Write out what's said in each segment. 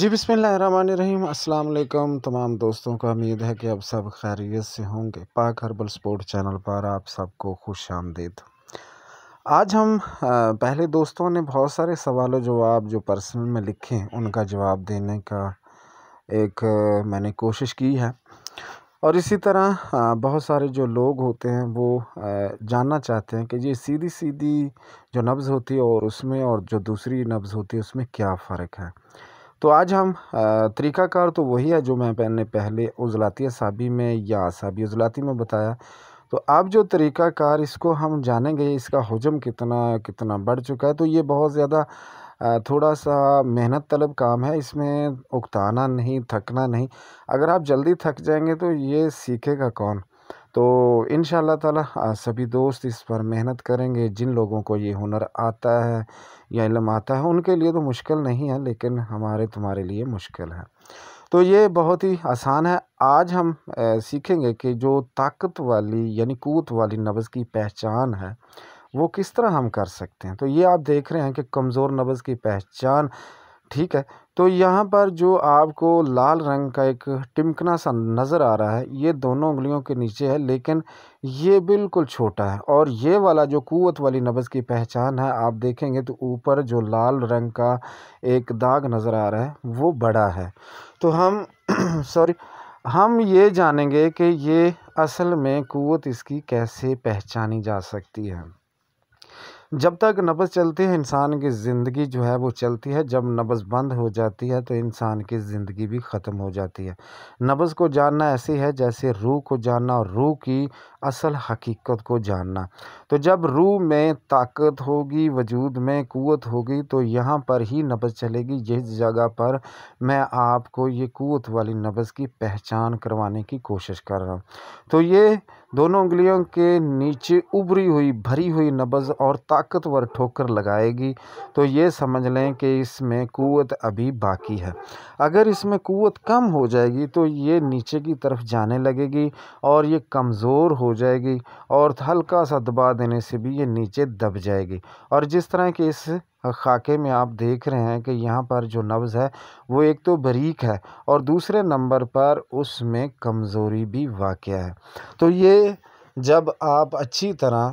जी अस्सलाम वालेकुम तमाम दोस्तों का उम्मीद है कि आप सब खैरियत से होंगे पाक हर्बल स्पोर्ट चैनल पर आप सबको खुश आमदीद आज हम पहले दोस्तों ने बहुत सारे सवाल जवाब जो पर्सनल में लिखे हैं उनका जवाब देने का एक मैंने कोशिश की है और इसी तरह बहुत सारे जो लोग होते हैं वो जानना चाहते हैं कि ये सीधी सीधी जो नब्ज़ होती है और उसमें और जो दूसरी नब्ज़ होती है उसमें क्या फ़र्क है तो आज हम तरीकाकार तो वही है जो मैं मैंने पहले उजलाती असाबी में या असाबी उजलाती में बताया तो अब जो तरीकाकार इसको हम जानेंगे इसका हजम कितना कितना बढ़ चुका है तो ये बहुत ज़्यादा थोड़ा सा मेहनत तलब काम है इसमें उकताना नहीं थकना नहीं अगर आप जल्दी थक जाएंगे तो ये सीखेगा कौन तो इन ताला सभी दोस्त इस पर मेहनत करेंगे जिन लोगों को ये हुनर आता है या इलम आता है उनके लिए तो मुश्किल नहीं है लेकिन हमारे तुम्हारे लिए मुश्किल है तो ये बहुत ही आसान है आज हम सीखेंगे कि जो ताकत वाली यानी कूत वाली नब्ज़ की पहचान है वो किस तरह हम कर सकते हैं तो ये आप देख रहे हैं कि कमज़ोर नब्ज़ की पहचान ठीक है तो यहाँ पर जो आपको लाल रंग का एक टिमकना सा नज़र आ रहा है ये दोनों उंगलियों के नीचे है लेकिन ये बिल्कुल छोटा है और ये वाला जो कुवत वाली नब्ज़ की पहचान है आप देखेंगे तो ऊपर जो लाल रंग का एक दाग नज़र आ रहा है वो बड़ा है तो हम सॉरी हम ये जानेंगे कि ये असल में कुत इसकी कैसे पहचानी जा सकती है जब तक नब्ज़ चलती है इंसान की ज़िंदगी जो है वो चलती है जब नब्ज़ बंद हो जाती है तो इंसान की ज़िंदगी भी ख़त्म हो जाती है नब्ज़ को जानना ऐसी है जैसे रूह को जानना और रूह की असल हकीकत को जानना तो जब रूह में ताकत होगी वजूद में क़वत होगी तो यहाँ पर ही नब्ज़ चलेगी जिस जगह पर मैं आपको ये क़वत वाली नब्ज़ की पहचान करवाने की कोशिश कर रहा हूँ तो ये दोनों उंगलियों के नीचे उभरी हुई भरी हुई नब्ज़ और ताकतवर ठोकर लगाएगी तो ये समझ लें कि इसमें कुत अभी बाकी है अगर इसमें कुत कम हो जाएगी तो ये नीचे की तरफ जाने लगेगी और ये कमज़ोर हो जाएगी और हल्का सा दबा देने से भी ये नीचे दब जाएगी और जिस तरह के इस खाके में आप देख रहे हैं कि यहाँ पर जो नब्ज़ है वो एक तो बरीक है और दूसरे नंबर पर उसमें कमज़ोरी भी वाक़ है तो ये जब आप अच्छी तरह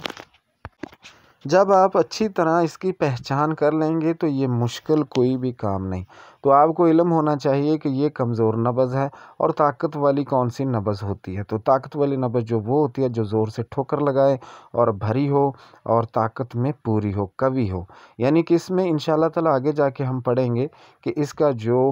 जब आप अच्छी तरह इसकी पहचान कर लेंगे तो ये मुश्किल कोई भी काम नहीं तो आपको इलम होना चाहिए कि ये कमज़ोर नबज़ है और ताकत वाली कौन सी नबज़ होती है तो ताकत वाली नबज़ जो वो होती है जो ज़ोर से ठोकर लगाए और भरी हो और ताकत में पूरी हो कवी हो यानी कि इसमें इन शाला आगे जाके हम पढ़ेंगे कि इसका जो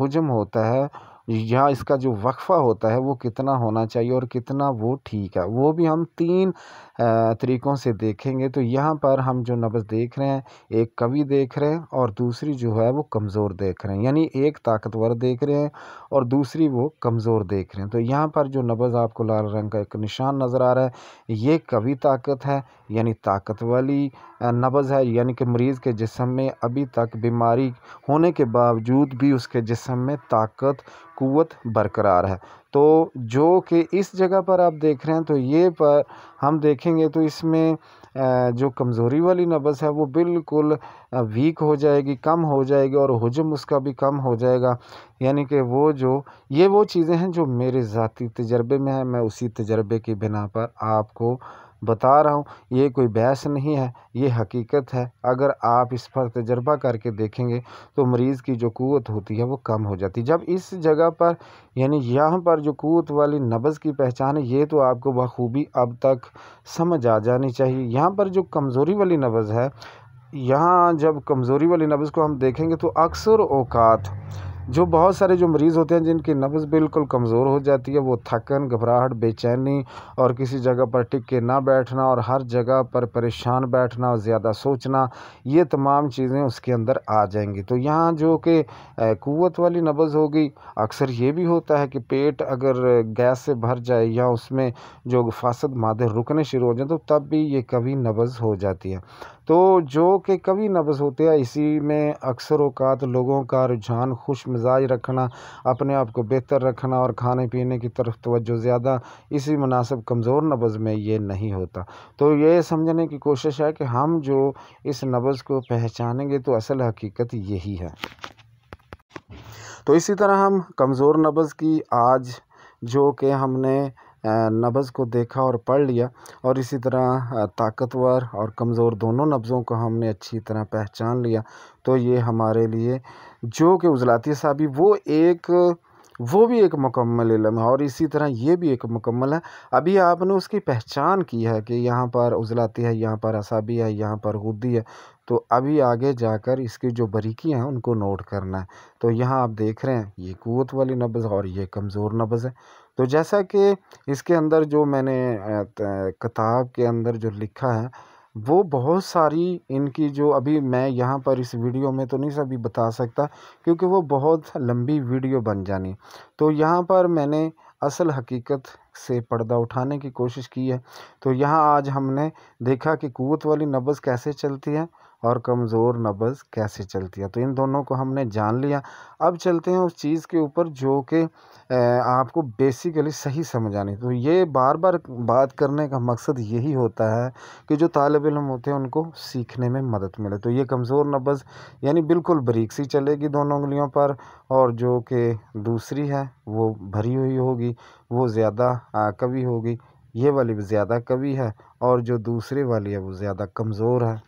हजम होता है या इसका जो वक्फ़ा होता है वो कितना होना चाहिए और कितना वो ठीक है वो भी हम तीन तरीक़ों से देखेंगे तो यहाँ पर हम जो नब्ज़ देख रहे हैं एक कवि देख रहे हैं और दूसरी जो है वो कमज़ोर देख रहे हैं यानी एक ताकतवर देख रहे हैं और दूसरी वो कमज़ोर देख रहे हैं तो यहाँ पर जो नब्ज़ आपको लाल रंग का एक निशान नज़र आ रहा है ये कवि ताकत है यानी ताकत वाली नब्ज़ है यानी कि मरीज़ के जिसम में अभी तक बीमारी होने के बावजूद भी उसके जिसम में ताकत कुत बरकरार है तो जो कि इस जगह पर आप देख रहे हैं तो ये पर हम देखेंगे तो इसमें जो कमज़ोरी वाली नबस है वो बिल्कुल वीक हो जाएगी कम हो जाएगी और हजम उसका भी कम हो जाएगा यानी कि वो जो ये वो चीज़ें हैं जो मेरे ज़ाती तजर्बे में है मैं उसी तजर्बे की बिना पर आपको बता रहा हूँ ये कोई बहस नहीं है ये हकीकत है अगर आप इस पर तजर्बा करके देखेंगे तो मरीज़ की जो क़वत होती है वो कम हो जाती जब इस जगह पर यानी यहाँ पर जो क़वत वाली नब्ज़ की पहचान है ये तो आपको बखूबी अब तक समझ आ जानी चाहिए यहाँ पर जो कमज़ोरी वाली नब्ज़ है यहाँ जब कमज़ोरी वाली नब्ज़ को हम देखेंगे तो अक्सर अवकात जो बहुत सारे जो मरीज़ होते हैं जिनकी नब्ज़ बिल्कुल कमज़ोर हो जाती है वो थकन घबराहट बेचैनी और किसी जगह पर टिक के ना बैठना और हर जगह पर परेशान बैठना और ज़्यादा सोचना ये तमाम चीज़ें उसके अंदर आ जाएंगी तो यहाँ जो कि कुत वाली नब्ज़ होगी अक्सर ये भी होता है कि पेट अगर गैस से भर जाए या उसमें जो फासद मादे रुकने शुरू हो जाए तो तब भी ये कभी नब्ज़ हो जाती है तो जो कि कभी नब्ज़ होते हैं इसी में अक्सर अवकात लोगों का रुझान खुश मिजाज रखना अपने आप को बेहतर रखना और खाने पीने की तरफ तोज्जो ज़्यादा इसी मुनासब कमज़ोर नब्ज़ में ये नहीं होता तो ये समझने की कोशिश है कि हम जो इस नब्ज़ को पहचानेंगे तो असल हकीकत यही है तो इसी तरह हम कमज़ोर नब्ज़ की आज जो कि हमने नब्ज़ को देखा और पढ़ लिया और इसी तरह ताकतवर और कमज़ोर दोनों नब्ज़ों को हमने अच्छी तरह पहचान लिया तो ये हमारे लिए जो कि उजलाती साबी वो एक वो भी एक मुकम्मल इलम है और इसी तरह ये भी एक मुकम्मल है अभी आपने उसकी पहचान की है कि यहाँ पर उजलाती है यहाँ पर असाबी है यहाँ पर गुद्दी है तो अभी आगे जाकर इसकी जो बारीकियाँ हैं उनको नोट करना है तो यहाँ आप देख रहे हैं ये क़वत वाली नब्ज़ और ये कमज़ोर नब्ज़ है तो जैसा कि इसके अंदर जो मैंने किताब के अंदर जो लिखा है वो बहुत सारी इनकी जो अभी मैं यहाँ पर इस वीडियो में तो नहीं सभी बता सकता क्योंकि वो बहुत लंबी वीडियो बन जानी तो यहाँ पर मैंने असल हकीकत से पर्दा उठाने की कोशिश की है तो यहाँ आज हमने देखा कि कुत वाली नब्ज़ कैसे चलती है और कमज़ोर नब्ज़ कैसे चलती है तो इन दोनों को हमने जान लिया अब चलते हैं उस चीज़ के ऊपर जो कि आपको बेसिकली सही समझ आनी तो ये बार बार बात करने का मकसद यही होता है कि जो तालब इम होते हैं उनको सीखने में मदद मिले तो ये कमज़ोर नब्ज़ यानी बिल्कुल बरीक सी चलेगी दोनों उंगलियों पर और जो कि दूसरी है वो भरी हुई होगी वो ज़्यादा कवि होगी ये वाली ज़्यादा कवि है और जो दूसरे वाली है वो ज़्यादा कमज़ोर है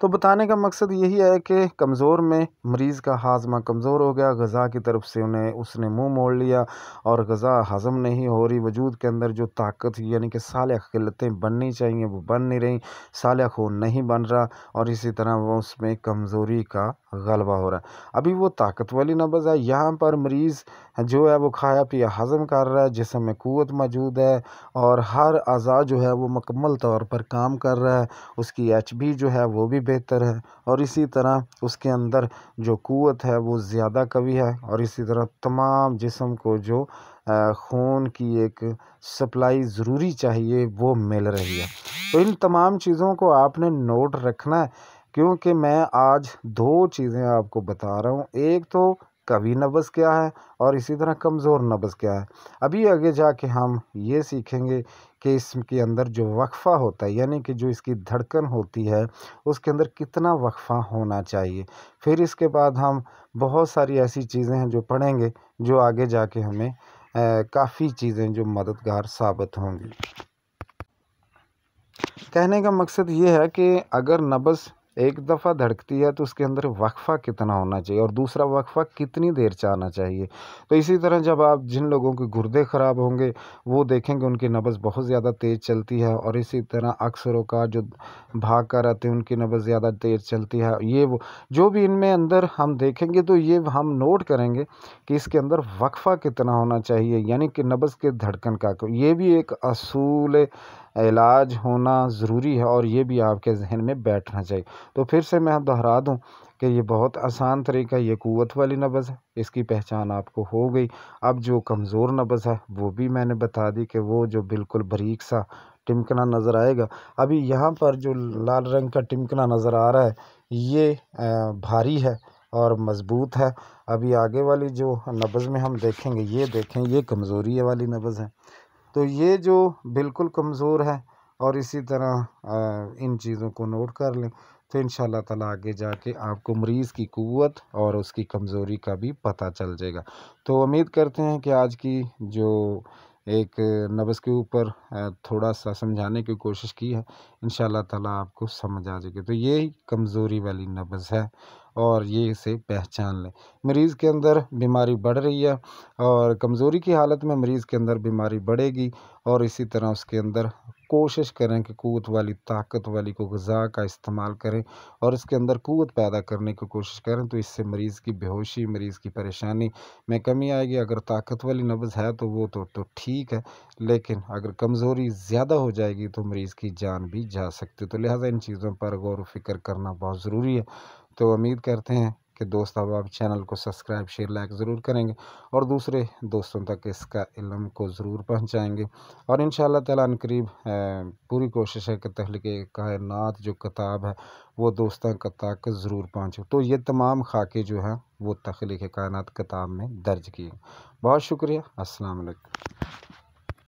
तो बताने का मकसद यही है कि कमज़ोर में मरीज़ का हाजमा कमज़ोर हो गया गज़ा की तरफ से उन्हें उसने मुंह मोड़ लिया और गज़ा हज़म नहीं हो रही वजूद के अंदर जो ताकत यानी कि साल किल्लतें बननी चाहिए वो बन नहीं रही साल खून नहीं बन रहा और इसी तरह वो उसमें कमज़ोरी का गलबा हो रहा है अभी वो ताकत वाली नब्ज़ है यहाँ पर मरीज़ जो है वो खाया पिया हज़म कर रहा है जिसम में क़वत मौजूद है और हर अज़ा जो है वो मकम्मल तौर पर काम कर रहा है उसकी एच जो है वो भी बेहतर है और इसी तरह उसके अंदर जो क़वत है वो ज़्यादा कवी है और इसी तरह तमाम जिसम को जो खून की एक सप्लाई ज़रूरी चाहिए वो मिल रही है तो इन तमाम चीज़ों को आपने नोट रखना है क्योंकि मैं आज दो चीज़ें आपको बता रहा हूँ एक तो कभी नब्ज़ क्या है और इसी तरह कमज़ोर नब्ज़ क्या है अभी आगे जाके हम ये सीखेंगे कि इसके अंदर जो वक्फ़ा होता है यानी कि जो इसकी धड़कन होती है उसके अंदर कितना वक्फ़ा होना चाहिए फिर इसके बाद हम बहुत सारी ऐसी चीज़ें हैं जो पढ़ेंगे जो आगे जाके हमें काफ़ी चीज़ें जो मददगार साबित होंगी कहने का मकसद ये है कि अगर नब्ज़ एक दफ़ा धड़कती है तो उसके अंदर वक्फ़ा कितना होना चाहिए और दूसरा वक्फ़ा कितनी देर चाहना चाहिए तो इसी तरह जब आप जिन लोगों के गुर्दे ख़राब होंगे वो देखेंगे उनकी नब्ज़ बहुत ज़्यादा तेज़ चलती है और इसी तरह अक्सरों का जो भाग कर आते हैं उनकी नब्ज़ ज़्यादा तेज़ चलती है ये वो जो भी इनमें अंदर हम देखेंगे तो ये हम नोट करेंगे कि इसके अंदर वक्फ़ा कितना होना चाहिए यानी कि नब्ज़ के धड़कन का ये भी एक असूल इलाज होना ज़रूरी है और ये भी आपके जहन में बैठना चाहिए तो फिर से मैं दोहरा दूँ कि ये बहुत आसान तरीका ये क़वत वाली नबज़ है इसकी पहचान आपको हो गई अब जो कमज़ोर नबज़ है वो भी मैंने बता दी कि वो जो बिल्कुल बरीक सा टिमकना नज़र आएगा अभी यहाँ पर जो लाल रंग का टिमकना नज़र आ रहा है ये भारी है और मज़बूत है अभी आगे वाली जो नबज़ में हम देखेंगे ये देखें ये कमज़ोरी वाली नबज़ है तो ये जो बिल्कुल कमज़ोर है और इसी तरह इन चीज़ों को नोट कर लें तो इन ताला आगे जाके आपको मरीज़ की क़वत और उसकी कमज़ोरी का भी पता चल जाएगा तो उम्मीद करते हैं कि आज की जो एक नब्ज़ के ऊपर थोड़ा सा समझाने की कोशिश की है इन ताला आपको समझ आ जाएगी तो ये कमज़ोरी वाली नब्ज़ है और ये इसे पहचान लें मरीज़ के अंदर बीमारी बढ़ रही है और कमज़ोरी की हालत में मरीज़ के अंदर बीमारी बढ़ेगी और इसी तरह उसके अंदर कोशिश करें कि कुत वाली ताकत वाली को गज़ा का इस्तेमाल करें और इसके अंदर कुत पैदा करने की कोशिश करें तो इससे मरीज़ की बेहोशी मरीज़ की परेशानी में कमी आएगी अगर ताकत वाली नब्ज़ है तो वो तो तो ठीक है लेकिन अगर कमज़ोरी ज़्यादा हो जाएगी तो मरीज़ की जान भी जा सकती है तो लिहाजा इन चीज़ों पर गौर व फिक्र करना बहुत ज़रूरी है तो उम्मीद करते हैं कि दोस्त अब आप चैनल को सब्सक्राइब शेयर लाइक ज़रूर करेंगे और दूसरे दोस्तों तक इसका इलम को ज़रूर पहुँचाएँगे और इन ताला करीब पूरी कोशिश है कि तहलिक कायनत जो किताब है वो दोस्तों का तक ज़रूर पहुँचे तो ये तमाम खाके जो हैं वो तखलीक कायनात किताब में दर्ज किए बहुत शुक्रिया असल